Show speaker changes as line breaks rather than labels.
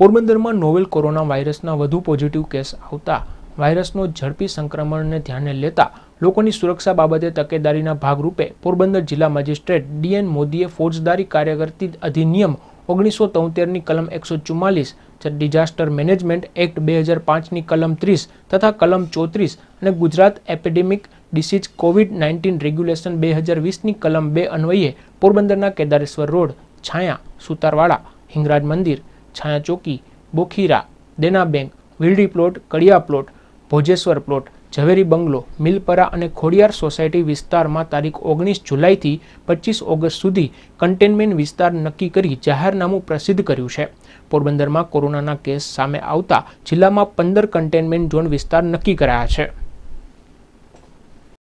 પોરબંદરમાં novel corona વાયરસના વધુ પોઝિટિવ કેસ આવતા વાયરસનો ઝડપી સંક્રમણને ધ્યાને લેતા લોકોની સુરક્ષા બાબતે તકેદારીના ભાગરૂપે પોરબંદર જિલ્લા મેજિસ્ટ્રેટ ડીએન મોદીએ ફોજદારી કાર્યકર્તી અધિનિયમ ઓગણીસો તોતેરની કલમ એકસો ચુમ્માલીસ ડિઝાસ્ટર મેનેજમેન્ટ એક્ટ બે હજાર પાંચની કલમ ત્રીસ તથા કલમ ચોત્રીસ અને Gujarat epidemic disease Covid nineteen regulation બે હજાર વીસની કલમ બે અન્વયે પોરબંદરના કેદારેશ્વર રોડ છાયા સુતારવાડા હિંગરાજ મંદિર છાયા ચોકી Bokhira Dena bank Vildi plot Kadiya plot Bhojeshwar plot Zaveri bungalow Milpara અને ખોડિયાર સોસાયટી વિસ્તારમાં તારીખ ઓગણીસ જુલાઈથી પચીસ ઓગસ્ટ સુધી કન્ટેનમેન્ટ વિસ્તાર નક્કી કરી જાહેરનામું પ્રસિદ્ધ કર્યું છે પોરબંદરમાં કોરોનાના કેસ સામે આવતા જિલ્લામાં પંદર કન્ટેનમેન્ટ ઝોન વિસ્તાર નક્કી કરાયા છે